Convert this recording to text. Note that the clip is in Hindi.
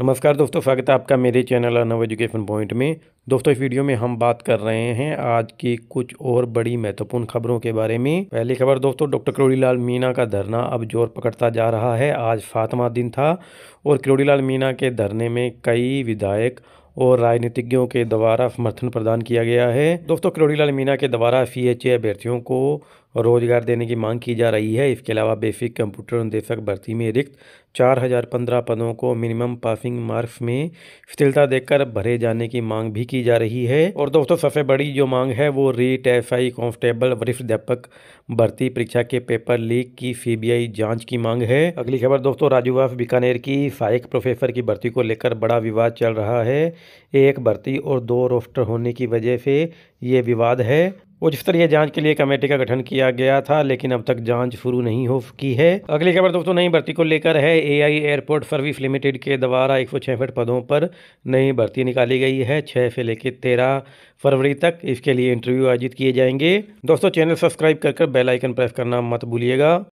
नमस्कार दोस्तों स्वागत है आपका मेरे चैनल अनव एजुकेशन पॉइंट में दोस्तों इस वीडियो में हम बात कर रहे हैं आज की कुछ और बड़ी महत्वपूर्ण खबरों के बारे में पहली खबर दोस्तों डॉक्टर किरोड़ीलाल मीना का धरना अब जोर पकड़ता जा रहा है आज सातवां दिन था और किरोड़ीलाल मीना के धरने में कई विधायक और राजनीतिज्ञों के द्वारा समर्थन प्रदान किया गया है दोस्तों किरोड़ीलाल मीना के द्वारा सी एच अभ्यर्थियों को और रोजगार देने की मांग की जा रही है इसके अलावा बेसिक कंप्यूटर निदेशक भर्ती में रिक्त चार हजार पंद्रह पदों को मिनिमम पासिंग मार्क्स में स्थिरता देकर भरे जाने की मांग भी की जा रही है और दोस्तों सबसे बड़ी जो मांग है वो रीट एस आई कॉन्स्टेबल वरिष्ठ अध्यापक भर्ती परीक्षा के पेपर लीक की सीबीआई जांच की मांग है अगली खबर दोस्तों राजूवास बीकानेर की सहायक प्रोफेसर की भर्ती को लेकर बड़ा विवाद चल रहा है एक भर्ती और दो रोस्टर होने की वजह से ये विवाद है उच्च स्तरीय जांच के लिए कमेटी का गठन किया गया था लेकिन अब तक जांच शुरू नहीं हो सकी है अगली खबर दोस्तों नई भर्ती को लेकर है एआई एयरपोर्ट सर्विस लिमिटेड के द्वारा एक सौ पदों पर नई भर्ती निकाली गई है छः से लेकर तेरह फरवरी तक इसके लिए इंटरव्यू आयोजित किए जाएंगे दोस्तों चैनल सब्सक्राइब कर बेलाइकन प्रेस करना मत भूलिएगा